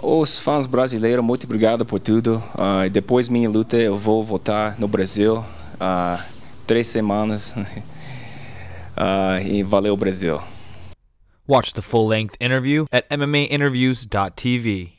Os fãs brasileiros, muito obrigado por tudo. Uh, depois minha luta, eu vou voltar no Brasil. Uh, três semanas. uh, e valeu, Brasil. Watch the full-length interview at MMAinterviews.tv.